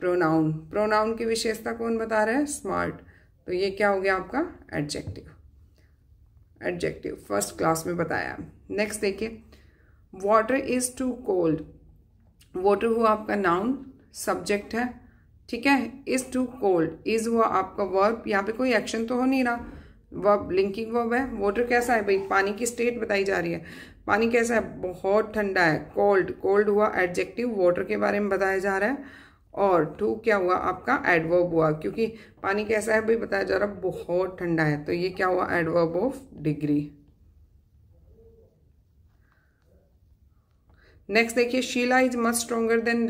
प्रोनाउन प्रोनाउन की विशेषता कौन बता रहा है स्मार्ट तो ये क्या हो गया आपका एडजेक्टिव एडजेक्टिव फर्स्ट क्लास में बताया नेक्स्ट देखिए water is too cold water हुआ आपका नाउन सब्जेक्ट है ठीक है इज़ टू कोल्ड इज़ हुआ आपका वर्ब यहाँ पे कोई एक्शन तो हो नहीं रहा वर्ब लिंकिंग वर्ब है वाटर कैसा है भाई पानी की स्टेट बताई जा रही है पानी कैसा है बहुत ठंडा है कोल्ड कोल्ड हुआ एडजेक्टिव वाटर के बारे में बताया जा रहा है और टू क्या हुआ आपका एडवर्ब हुआ क्योंकि पानी कैसा है भी बताया जा रहा है बहुत ठंडा है तो ये क्या हुआ एडवर्ब ऑफ डिग्री नेक्स्ट देखिए Sheela is much stronger than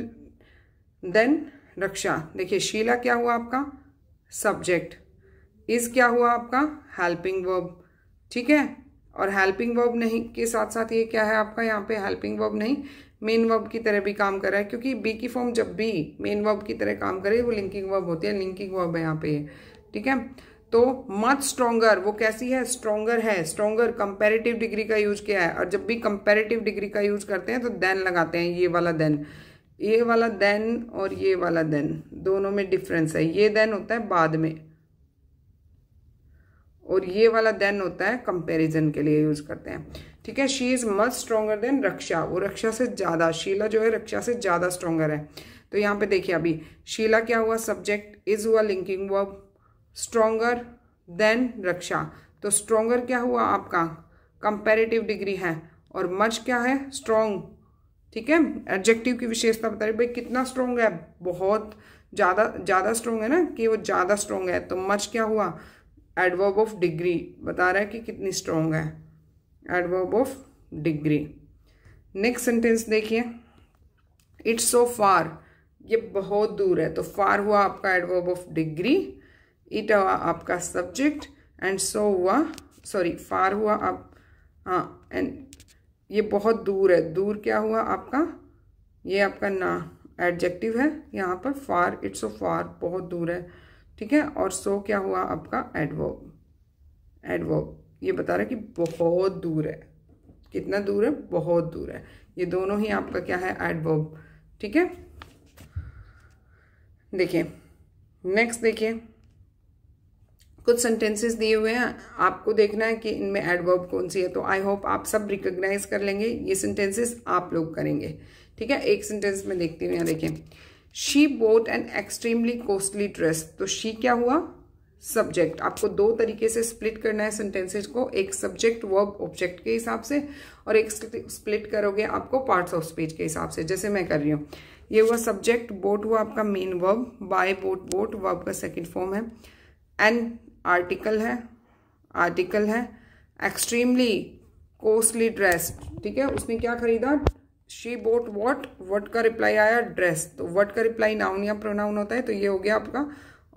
than Raksha देखिए शीला क्या हुआ आपका सब्जेक्ट इज क्या हुआ आपका हेल्पिंग वर्ब ठीक है और हेल्पिंग वर्ब नहीं के साथ साथ ये क्या है आपका यहाँ पे हेल्पिंग वर्ब नहीं मेन वर्ब की तरह भी काम कर रहा है क्योंकि बी की फॉर्म जब भी मेन वर्ब की तरह काम करे वो लिंकिंग वर्ब होती है लिंकिंग वर्ब है यहाँ पे ठीक है तो मच स्ट्रोंगर वो कैसी है स्ट्रोंगर है स्ट्रोंगर कंपेरेटिव डिग्री का यूज किया है और जब भी कंपेरेटिव डिग्री का यूज करते हैं तो देन लगाते हैं ये वाला देन ये वाला देन और ये वाला देन दोनों में डिफरेंस है ये देन होता है बाद में और ये वाला देन होता है कंपैरिजन के लिए यूज करते हैं ठीक है she is much stronger than Raksha वो रक्षा से ज़्यादा शीला जो है रक्षा से ज़्यादा स्ट्रोंगर है तो यहाँ पे देखिए अभी शीला क्या हुआ सब्जेक्ट इज हुआ linking verb stronger than Raksha तो स्ट्रोंगर क्या हुआ आपका कंपेरेटिव डिग्री है और मच क्या है स्ट्रोंग ठीक है एडजेक्टिव की विशेषता बता रही भाई कितना स्ट्रोंग है बहुत ज़्यादा ज़्यादा स्ट्रोंग है ना कि वो ज़्यादा स्ट्रोंग है तो मच क्या हुआ एडवर्ब ऑफ डिग्री बता रहा है कि कितनी स्ट्रॉन्ग है adverb of degree next sentence देखिए इट्स सो फार ये बहुत दूर है तो फार हुआ आपका एडवर्ब ऑफ डिग्री इट हुआ आपका सब्जेक्ट एंड सो हुआ सॉरी फार हुआ आप हाँ एंड ये बहुत दूर है दूर क्या हुआ आपका ये आपका ना एडजेक्टिव है यहाँ पर फार इट्स सो फार बहुत दूर है ठीक है और सो क्या हुआ आपका एडवर्ब एडवर्ब ये बता रहा है कि बहुत दूर है कितना दूर है बहुत दूर है ये दोनों ही आपका क्या है एडवर्ब ठीक है देखिए नेक्स्ट देखिए कुछ सेंटेंसेस दिए हुए हैं आपको देखना है कि इनमें एडवर्ब कौन सी है तो आई होप आप सब रिकोगनाइज कर लेंगे ये सेंटेंसेस आप लोग करेंगे ठीक है एक सेंटेंस में देखती हूँ यहाँ देखिए she bought an extremely costly dress तो शी क्या हुआ सब्जेक्ट आपको दो तरीके से स्प्लिट करना है सेंटेंसेज को एक सब्जेक्ट वर्ब ऑब्जेक्ट के हिसाब से और एक स्प्लिट करोगे आपको पार्ट्स ऑफ स्पीच के हिसाब से जैसे मैं कर रही हूँ ये हुआ सब्जेक्ट बोट हुआ आपका main verb buy bought bought verb का सेकेंड फॉर्म है एन आर्टिकल है आर्टिकल है एक्सट्रीमली कोस्टली ड्रेस ठीक है उसने क्या खरीदा शी बोट वॉट वट का रिप्लाई आया ड्रेस तो वट का रिप्लाई नाउन या प्रोनाउन होता है तो ये हो गया आपका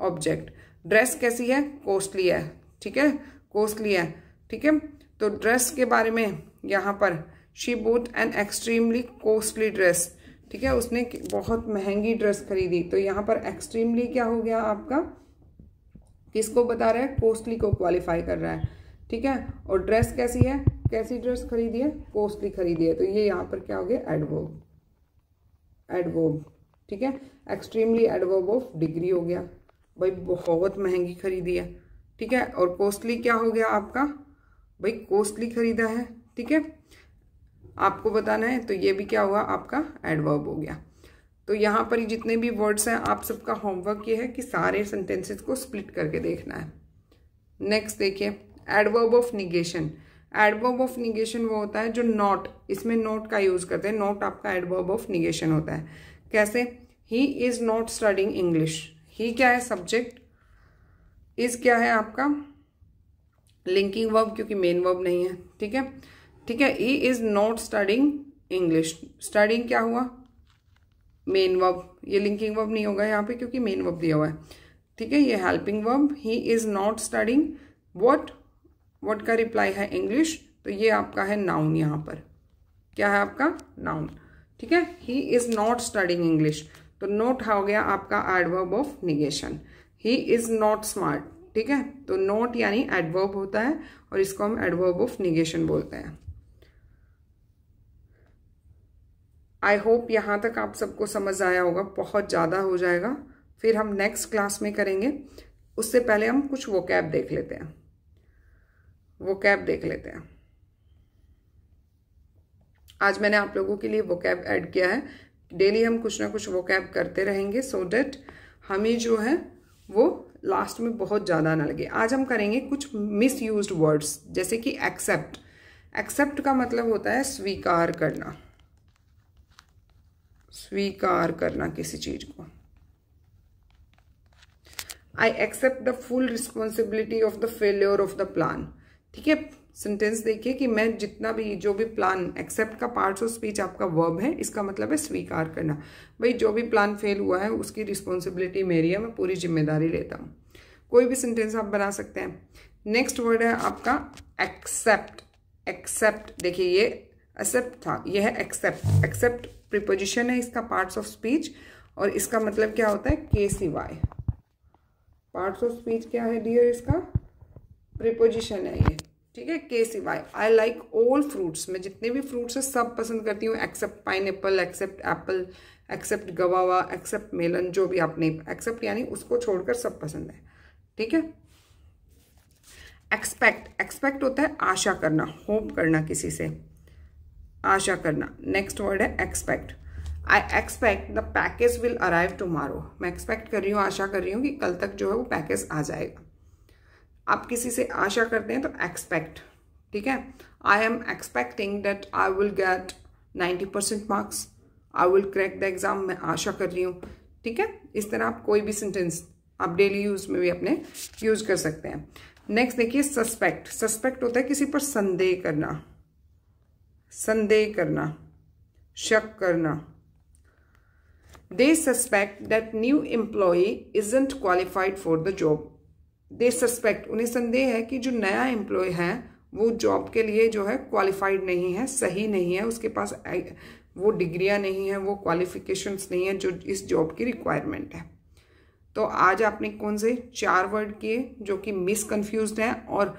ऑब्जेक्ट ड्रेस कैसी है कोस्टली है ठीक है कोस्टली है ठीक है तो ड्रेस के बारे में यहाँ पर she bought an extremely costly dress ठीक है उसने बहुत महंगी ड्रेस खरीदी तो यहाँ पर एक्सट्रीमली क्या हो गया आपका किसको बता रहा है कोस्टली को क्वालिफाई कर रहा है ठीक है और ड्रेस कैसी है कैसी ड्रेस खरीदी है कॉस्टली खरीदी है तो ये यहाँ पर क्या हो गया एडवर्ब एडवर्ब ठीक है एक्सट्रीमली एडवर्ब ऑफ डिग्री हो गया भाई बहुत महंगी खरीदी है ठीक है और कॉस्टली क्या हो गया आपका भाई कॉस्टली खरीदा है ठीक है आपको बताना है तो ये भी क्या हुआ आपका एडवर्ब हो गया तो यहाँ पर जितने भी वर्ड्स हैं आप सबका होमवर्क ये है कि सारे सेंटेंसेस को स्प्लिट करके देखना है नेक्स्ट देखिए adverb of negation adverb of negation वो होता है जो नॉट इसमें नॉट का यूज़ करते हैं नॉट आपका एडवर्ब ऑफ निगेशन होता है कैसे he is not studying English he क्या है सब्जेक्ट इज़ क्या है आपका लिंकिंग वर्ब क्योंकि मेन वर्ब नहीं है ठीक है ठीक है he is not studying English studying क्या हुआ मेन वर्ब ये लिंकिंग वर्ब नहीं होगा यहाँ पे क्योंकि मेन वर्ब दिया हुआ है ठीक है ये helping verb he is not studying what what का रिप्लाई है इंग्लिश तो ये आपका है नाउन यहाँ पर क्या है आपका नाउन ठीक है he is not studying English तो नोट हो गया आपका adverb of negation he is not smart ठीक है तो नोट यानी एडवर्ब होता है और इसको हम एडवर्ब ऑफ निगेशन बोलते हैं आई होप यहां तक आप सबको समझ आया होगा बहुत ज़्यादा हो जाएगा फिर हम नेक्स्ट क्लास में करेंगे उससे पहले हम कुछ वोकैब देख लेते हैं वो कैब देख लेते हैं आज मैंने आप लोगों के लिए वो कैब ऐड किया है डेली हम कुछ ना कुछ वो कैब करते रहेंगे सो so डेट हमें जो है वो लास्ट में बहुत ज़्यादा ना लगे आज हम करेंगे कुछ मिस यूज वर्ड्स जैसे कि एक्सेप्ट एक्सेप्ट का मतलब होता है स्वीकार करना स्वीकार करना किसी चीज को I accept the full responsibility of the failure of the plan ठीक है सेंटेंस देखिए कि मैं जितना भी जो भी प्लान एक्सेप्ट का पार्ट्स ऑफ स्पीच आपका वर्ब है इसका मतलब है स्वीकार करना भाई जो भी प्लान फेल हुआ है उसकी रिस्पॉन्सिबिलिटी मेरी है मैं पूरी जिम्मेदारी लेता हूँ कोई भी सेंटेंस आप बना सकते हैं नेक्स्ट वर्ड है आपका एक्सेप्ट एक्सेप्ट देखिए ये एक्सेप्ट था यह है एक्सेप्ट एक्सेप्ट प्रिपोजिशन है इसका पार्ट्स ऑफ स्पीच और इसका मतलब क्या होता है के सिवाय पार्ट्स ऑफ स्पीच क्या है डियर इसका प्रिपोजिशन है ये ठीक है के सिवाय आई लाइक ऑल फ्रूट्स मैं जितने भी फ्रूट्स हैं सब पसंद करती हूँ except pine except apple except guava except melon जो भी आपने एक्सेप्ट यानी उसको छोड़कर सब पसंद है ठीक है एक्सपेक्ट एक्सपेक्ट होता है आशा करना होप करना किसी से आशा करना नेक्स्ट वर्ड है expect I expect the package will arrive tomorrow मैं एक्सपेक्ट कर रही हूँ आशा कर रही हूँ कि कल तक जो है वो पैकेज आ जाएगा आप किसी से आशा करते हैं तो एक्सपेक्ट ठीक है I am expecting that I will get ninety percent marks I will crack the exam मैं आशा कर रही हूँ ठीक है इस तरह आप कोई भी सेंटेंस आप डेली यूज़ में भी अपने यूज़ कर सकते हैं नेक्स्ट देखिए सस्पेक्ट सस्पेक्ट होता है किसी पर संदेह करना संदेह करना शक करना they suspect that new employee isn't qualified for the job they suspect उन्हें संदेह है कि जो नया एम्प्लॉय है वो जॉब के लिए जो है क्वालिफाइड नहीं है सही नहीं है उसके पास वो डिग्रियां नहीं है वो क्वालिफिकेशंस नहीं है जो इस जॉब की रिक्वायरमेंट है तो आज आपने कौन से चार वर्ड किए जो कि मिसकन्फ्यूज हैं और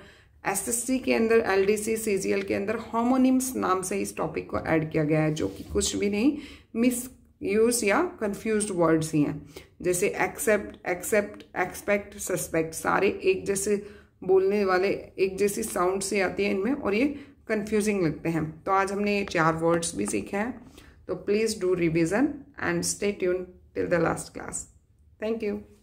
एसएससी के अंदर एलडीसी सीजीएल के अंदर होमोनिम्स नाम से इस टॉपिक को ऐड किया गया है जो कि कुछ भी नहीं मिस यूज या कन्फ्यूज वर्ड्स ही हैं जैसे एक्सेप्ट एक्सेप्ट एक्सपेक्ट सस्पेक्ट सारे एक जैसे बोलने वाले एक जैसी साउंड से आती है इनमें और ये कंफ्यूजिंग लगते हैं तो आज हमने ये चार वर्ड्स भी सीखे हैं तो please do revision and stay tune till the last class thank you